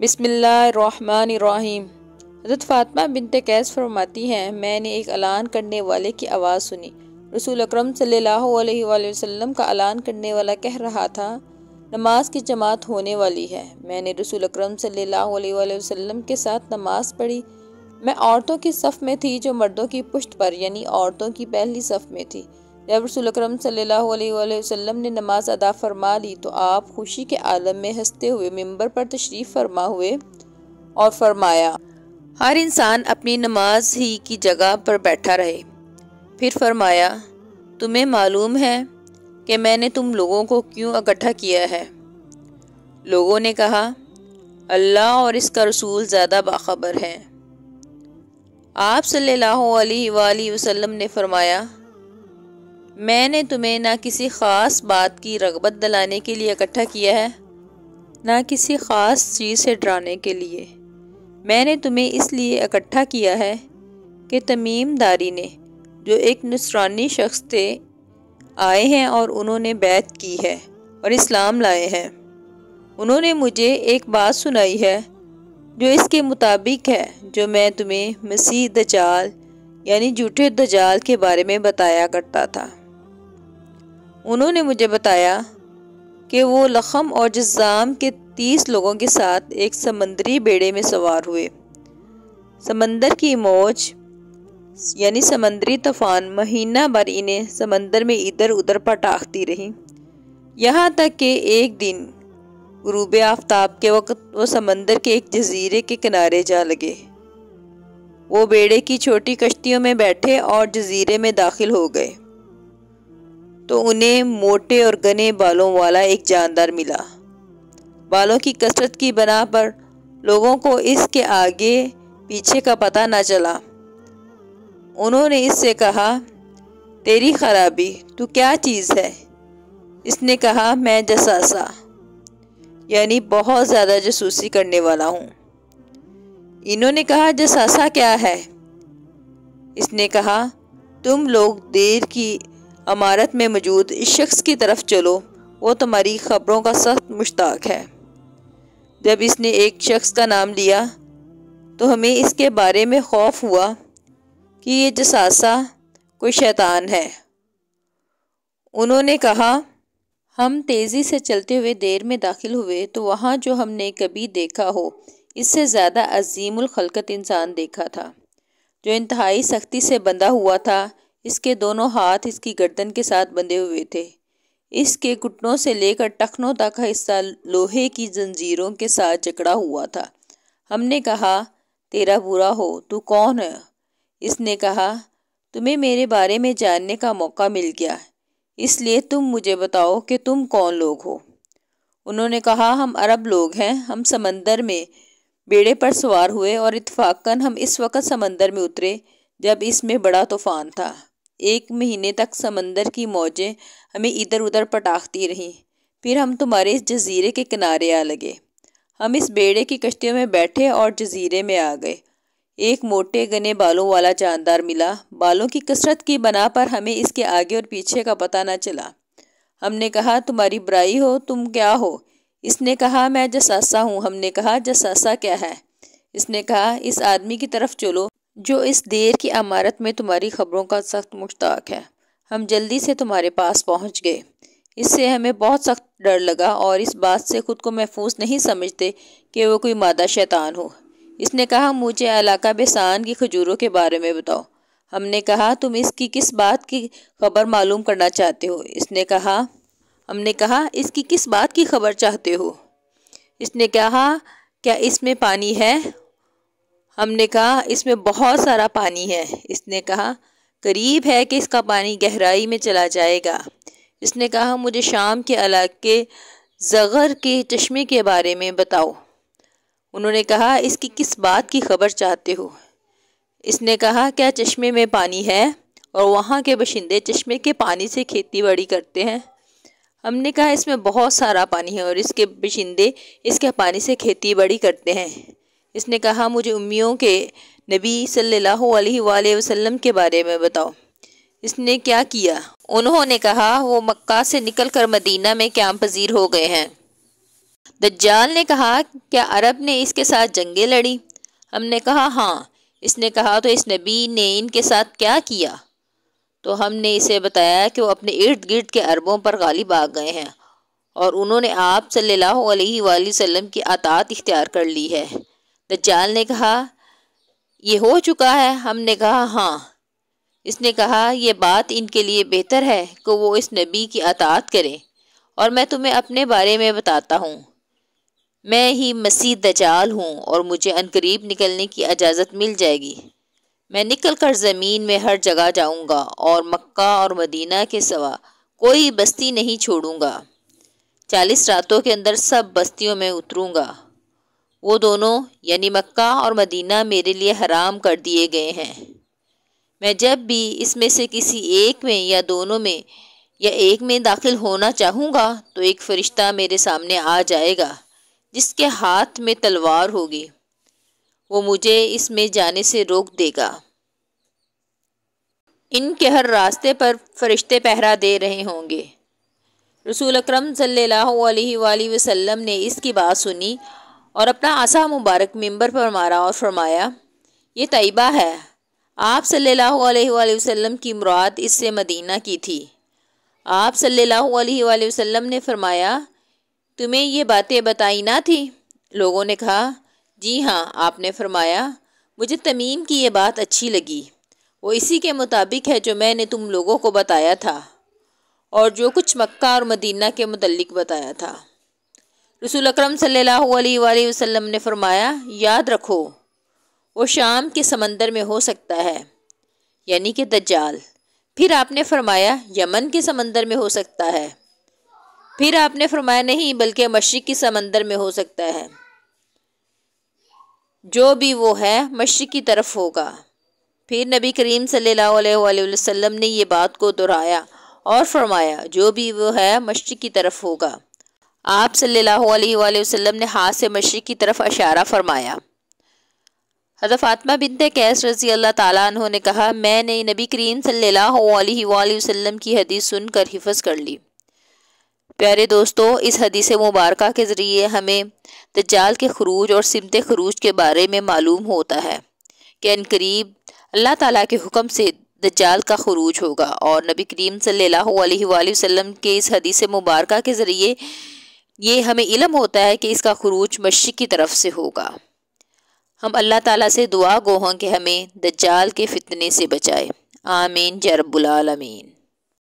बिसमीम हज़रत फ़ातिमा बिनते कैस फरमाती हैं मैंने एक ऐलान करने वाले की आवाज़ सुनी रसूल अक्रम सल्लल्लाहु अलैहि वसल्लम का ऐलान करने वाला कह रहा था नमाज की जमात होने वाली है मैंने रसूल अक्रम सल्लल्लाहु अलैहि वसल्लम के साथ नमाज पढ़ी मैं औरतों की सफ़ में थी जो मर्दों की पुष्ट पर यानी औरतों की पहली सफ़ में थी जब रसुलक्रम वसल्लम ने नमाज अदा फरमा ली तो आप खुशी के आलम में हंसते हुए मंबर पर तशरीफ़ फरमा हुए और फरमाया हर इंसान अपनी नमाज ही की जगह पर बैठा रहे फिर फरमाया तुम्हें मालूम है कि मैंने तुम लोगों को क्यों इकट्ठा किया है लोगों ने कहा अल्लाह और इसका रसूल ज़्यादा बाखबर हैं आप सल्लल्लाहु अलैहि वसल्लम ने फरमाया मैंने तुम्हें ना किसी ख़ास बात की रगबत दिलाने के लिए इकट्ठा किया है ना किसी ख़ास चीज़ से डराने के लिए मैंने तुम्हें इसलिए इकट्ठा किया है कि तमीम दारी ने जो एक नसरानी शख्स थे आए हैं और उन्होंने बैत की है और इस्लाम लाए हैं उन्होंने मुझे एक बात सुनाई है जो इसके मुताबिक है जो मैं तुम्हें मसीह दजाल यानी जूठे दजाल के बारे में बताया करता था उन्होंने मुझे बताया कि वो लखम और जज़ाम के तीस लोगों के साथ एक समंदरी बेड़े में सवार हुए समंदर की मौज यानी समंदरी तूफ़ान महीना भर इन्हें समंदर में इधर उधर पटाखती रही यहाँ तक कि एक दिन गुरूब आफ्ताब के वक्त वो समंदर के एक जजीरे के किनारे जा लगे वो बेड़े की छोटी कश्तियों में बैठे और जजीरे में दाखिल हो गए तो उन्हें मोटे और घने बालों वाला एक जानदार मिला बालों की कसरत की बना पर लोगों को इसके आगे पीछे का पता न चला उन्होंने इससे कहा तेरी खराबी तू क्या चीज़ है इसने कहा मैं जसासा यानी बहुत ज़्यादा जसूसी करने वाला हूँ इन्होंने कहा जसासा क्या है इसने कहा तुम लोग देर की अमारत में मौजूद इस शख्स की तरफ चलो वो तुम्हारी खबरों का सख्त मुश्ताक है जब इसने एक शख्स का नाम लिया तो हमें इसके बारे में खौफ हुआ कि ये जसासा कोई शैतान है उन्होंने कहा हम तेज़ी से चलते हुए देर में दाखिल हुए तो वहाँ जो हमने कभी देखा हो इससे ज़्यादा अजीमुल खलकत इंसान देखा था जो इंतहाई सख्ती से बंधा हुआ था इसके दोनों हाथ इसकी गर्दन के साथ बंधे हुए थे इसके घुटनों से लेकर टखनों तक का हिस्सा लोहे की जंजीरों के साथ जकड़ा हुआ था हमने कहा तेरा बुरा हो तू कौन है इसने कहा तुम्हें मेरे बारे में जानने का मौका मिल गया इसलिए तुम मुझे बताओ कि तुम कौन लोग हो उन्होंने कहा हम अरब लोग हैं हम समंदर में बेड़े पर सवार हुए और इतफाक़न हम इस वक्त समंदर में उतरे जब इसमें बड़ा तूफ़ान था एक महीने तक समंदर की मौजें हमें इधर उधर पटाखती रहीं फिर हम तुम्हारे इस जजीरे के किनारे आ लगे हम इस बेड़े की कश्तियों में बैठे और जजीरे में आ गए एक मोटे गने बालों वाला जानदार मिला बालों की कसरत की बना पर हमें इसके आगे और पीछे का पता न चला हमने कहा तुम्हारी बुराई हो तुम क्या हो इसने कहा मैं जसासा हूँ हमने कहा जसासा क्या है इसने कहा इस आदमी की तरफ चलो जो इस देर की अमारत में तुम्हारी खबरों का सख्त मुश्ताक है हम जल्दी से तुम्हारे पास पहुंच गए इससे हमें बहुत सख्त डर लगा और इस बात से खुद को महफूज नहीं समझते कि वो कोई मादा शैतान हो इसने कहा मुझे अलाका बेसान की खजूरों के बारे में बताओ हमने कहा तुम इसकी किस बात की खबर मालूम करना चाहते हो इसने कहा हमने कहा इसकी किस बात की खबर चाहते हो इसने कहा क्या इसमें पानी है हमने कहा इसमें बहुत सारा पानी है इसने कहा करीब है कि इसका पानी गहराई में चला जाएगा इसने कहा मुझे शाम के इलाके जगर के चश्मे के बारे में बताओ उन्होंने कहा इसकी किस बात की खबर चाहते हो इसने कहा क्या चश्मे में पानी है और वहाँ के बशिंदे चश्मे के पानी से खेती बाड़ी करते हैं हमने कहा इसमें बहुत सारा पानी है और इसके बशिंदे इसके पानी से खेती बाड़ी करते हैं इसने कहा मुझे उम्मियों के नबी सल्लल्लाहु अलैहि वसल्लम के बारे में बताओ इसने क्या किया उन्होंने कहा वो मक्का से निकल कर मदीना में क्याम पजीर हो गए हैं दज्जाल ने कहा क्या अरब ने इसके साथ जंगें लड़ी हमने कहा हाँ इसने कहा तो इस नबी ने इनके साथ क्या किया तो हमने इसे बताया कि वो अपने इर्द गिर्द के अरबों पर गालिब आ गए हैं और उन्होंने आप सल्लल्लाहु अलैहि की आतात इख्तियार कर ली है दज्जाल तो ने कहा यह हो चुका है हमने कहा हाँ इसने कहा यह बात इनके लिए बेहतर है कि वो इस नबी की अतात करें और मैं तुम्हें अपने बारे में बताता हूँ मैं ही मसीह दजाल हूँ और मुझे अनकरीब निकलने की इजाज़त मिल जाएगी मैं निकल कर ज़मीन में हर जगह जाऊँगा और मक्का और मदीना के सवा कोई बस्ती नहीं छोड़ूंगा चालीस रातों के अंदर सब बस्तियों में उतरूँगा वो दोनों यानी मक्का और मदीना मेरे लिए हराम कर दिए गए हैं मैं जब भी इसमें से किसी एक में या दोनों में या एक में दाखिल होना चाहूँगा तो एक फ़रिश्ता मेरे सामने आ जाएगा जिसके हाथ में तलवार होगी वो मुझे इसमें जाने से रोक देगा इनके हर रास्ते पर फरिश्ते पहरा दे रहे होंगे रसूल अक्रम सल्लल्लाहु अलैहि वसल्लम ने इसकी बात सुनी और अपना आसा मुबारक मेंबर पर मारा और फरमाया ये तयबा है आप सल्लल्लाहु अलैहि वसल्लम की मुराद इससे मदीना की थी आप सल्लल्लाहु अलैहि वसल्लम ने फरमाया तुम्हें ये बातें बताई ना थी लोगों ने कहा जी हाँ आपने फरमाया मुझे तमीम की ये बात अच्छी लगी वो इसी के मुताबिक है जो मैंने तुम लोगों को बताया था और जो कुछ मक्का और मदीना के मतलब बताया था रसूल अक्रम वसल्लम ने फरमाया याद रखो वो शाम के समंदर में हो सकता है यानी कि दज्जाल फिर आपने फरमाया यमन के समंदर में हो सकता है फिर आपने फरमाया नहीं बल्कि मशरक़ के समंदर में हो सकता है जो भी वो है मशरक़ की तरफ होगा फिर नबी करीम सल्लल्लाहु ने यह बात को दोहराया और फरमाया जो भी वो है मशरक़ की तरफ होगा आप सल्लल्लाहु अलैहि वसल्लम ने हाथ से मशरक़ की तरफ अशारा फरमाया हज़रत फातमा बिनत कैस रजी अल्लाह ताला ने कहा मैंने नबी करीम सल्लल्लाहु अलैहि वसल्लम की हदीस सुनकर हिफज कर ली प्यारे दोस्तों इस हदीस मुबारक के ज़रिए हमें दज्जाल के खरूज और सिमत खरूज के बारे में मालूम होता है कि अनकरीब अल्लाह ताला के हुक्म से दज्जाल का खरूज होगा और नबी करीम सल्लल्लाहु अलैहि वसल्लम के इस हदीस मुबारक के ज़रिए ये हमें इलम होता है कि इसका खरूज मशीक की तरफ से होगा हम अल्लाह ताला से दुआ गो हों कि हमें दज्जाल के फितने से बचाए आमीन जरबुलमीन